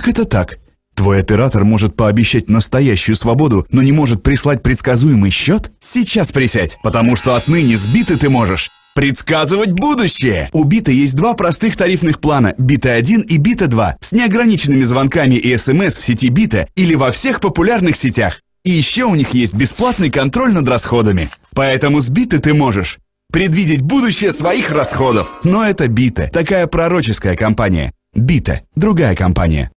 Как это так? Твой оператор может пообещать настоящую свободу, но не может прислать предсказуемый счет? Сейчас присядь, потому что отныне сбиты ты можешь. Предсказывать будущее! У Бита есть два простых тарифных плана – Бита-1 и Бита-2 с неограниченными звонками и СМС в сети Бита или во всех популярных сетях. И еще у них есть бесплатный контроль над расходами. Поэтому с Биты ты можешь предвидеть будущее своих расходов. Но это Бита, такая пророческая компания. Бита – другая компания.